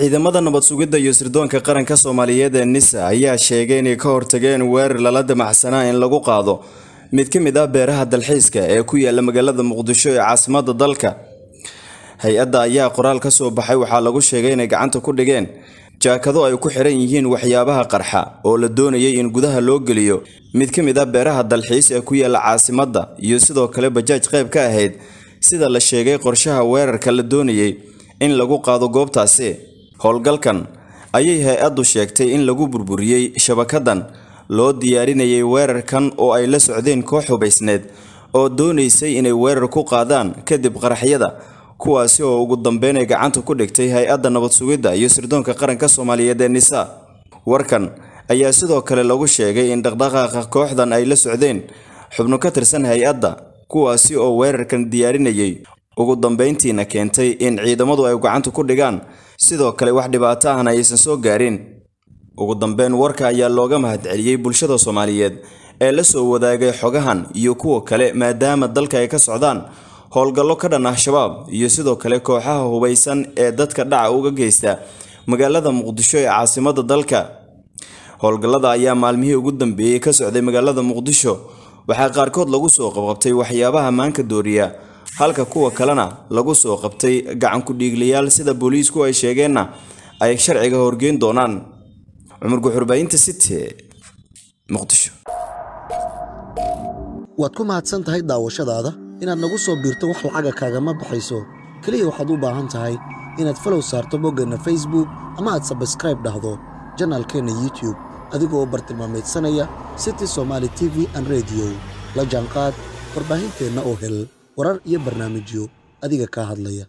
ciidamada nabad sugidda iyo sirdoonka qaranka soomaaliyeed ee nisa ayaa sheegay inay ka hortageen weerar lala damacsanaa in lagu qaado mid ka mid ah beeraha dalxiiska ee ku yaalla magaalada muqdisho ee caasimadda dalka hay-adda ayaa qoraal ka soo baxay waxaa lagu sheegay inay gacanta ku dhigeen jaakado ay ku xiran yihiin waxyaabaha qarxa oo la doonayay in gudaha loo geliyo mid ka mid ah beeraha dalxiis ee ku yaalla caasimadda iyo sidoo kale bajaaj qayb ka ahayd sida la sheegay qorshaha weerarka la doonayay in lagu qaado goobtaasi howlgalkan ayay hay-addu sheegtay in lagu burburiyey shabakadan loo diyaarinayay weerarkan oo ay la socdeen koox hubaysneed oo doonaysay inay weerar ku qaadaan kadib qaraxyada kuwaasi oo ugu dambeyn ay gacanta ku dhigtay hay-adda nabad sugidda iyo sirdoonka qaranka soomaaliyeed ee nisa warkan ayaa sidoo kale lagu sheegay in dhaqdhaqaaqa kooxdan ay la socdeen xubno ka tirsan hay-adda kuwaasi oo weerarkan diyaarinayay ugu dambayntiina keentay in ciidamadu ay gacanta ku dhigaan sidoo kale wax dhibaato ahna aysan soo gaarin ugu dambeyn warka ayaa looga mahadceliyey bulshada soomaaliyeed ee la soo wadaagay xogahan iyo kuwa kale maadaama dalka ay ka socdaan howlgallo ka dhan ah-shabaab iyo sidoo kale kooxaha hubaysan ee dadka dhaca uga geysta magaalada muqdisho ee caasimadda dalka howlgallada ayaa maalmihii ugu dambeeyey ka socday magaalada muqdisho waxaa qaarkood lagu soo qabqabtay waxyaabaha maanka dooriya halka kuwa kalena lagu soo qabtay gacanku ku-dhiiglayaal sida booliisku ay sheegeenna ay sharciga horgeyn doonaan cumar guxurbaayinta city muqdisho waad ku mahadsan tahay daawashadaada inaad nagu soo biirto wax lacaga kaagama baxayso keliya waxaad u baahan tahay inaad falow saarto boggeenna facebook ama aad sabskraib dhahdo janaalkeenna youtube adigoo bartilmaameedsanaya city somaali tv an rediyo la jaanqaad warbaahinteenna oo hel warar iyo barnaamijyo adiga kaa hadlaya